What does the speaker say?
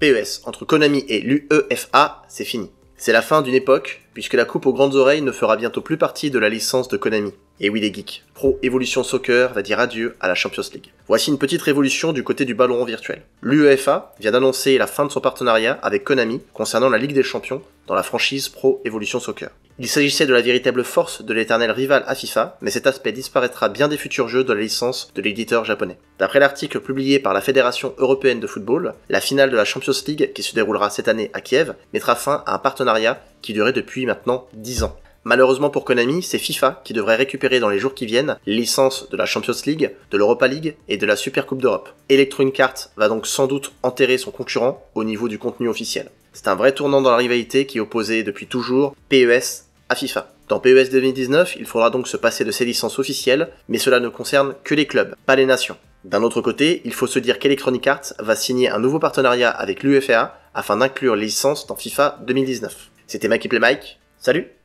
PES entre Konami et l'UEFA, c'est fini. C'est la fin d'une époque, puisque la coupe aux grandes oreilles ne fera bientôt plus partie de la licence de Konami. Et oui les geeks, Pro Evolution Soccer va dire adieu à la Champions League. Voici une petite révolution du côté du ballon virtuel. L'UEFA vient d'annoncer la fin de son partenariat avec Konami concernant la Ligue des Champions dans la franchise Pro Evolution Soccer. Il s'agissait de la véritable force de l'éternel rival à FIFA, mais cet aspect disparaîtra bien des futurs jeux de la licence de l'éditeur japonais. D'après l'article publié par la Fédération européenne de football, la finale de la Champions League, qui se déroulera cette année à Kiev, mettra fin à un partenariat qui durait depuis maintenant 10 ans. Malheureusement pour Konami, c'est FIFA qui devrait récupérer dans les jours qui viennent les licences de la Champions League, de l'Europa League et de la Super Coupe d'Europe. Electronic Arts va donc sans doute enterrer son concurrent au niveau du contenu officiel. C'est un vrai tournant dans la rivalité qui opposait depuis toujours PES à FIFA. Dans PES 2019, il faudra donc se passer de ces licences officielles, mais cela ne concerne que les clubs, pas les nations. D'un autre côté, il faut se dire qu'Electronic Arts va signer un nouveau partenariat avec l'UFA afin d'inclure les licences dans FIFA 2019. C'était Mike Play Mike. Salut